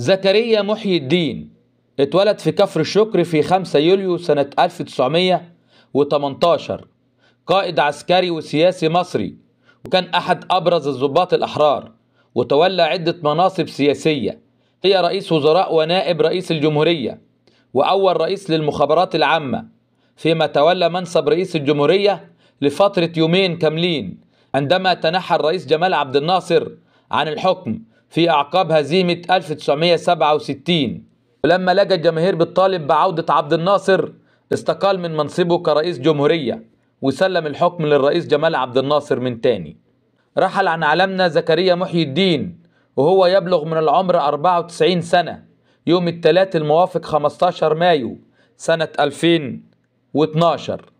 زكريا محي الدين اتولد في كفر الشكر في 5 يوليو سنة 1918 قائد عسكري وسياسي مصري وكان أحد أبرز الضباط الأحرار وتولى عدة مناصب سياسية هي رئيس وزراء ونائب رئيس الجمهورية وأول رئيس للمخابرات العامة فيما تولى منصب رئيس الجمهورية لفترة يومين كاملين عندما تنحى الرئيس جمال عبد الناصر عن الحكم في أعقاب هزيمة 1967 ولما لجأ الجماهير بالطالب بعودة عبد الناصر استقال من منصبه كرئيس جمهورية وسلم الحكم للرئيس جمال عبد الناصر من تاني رحل عن عالمنا زكريا محي الدين وهو يبلغ من العمر 94 سنة يوم الثلاث الموافق 15 مايو سنة 2012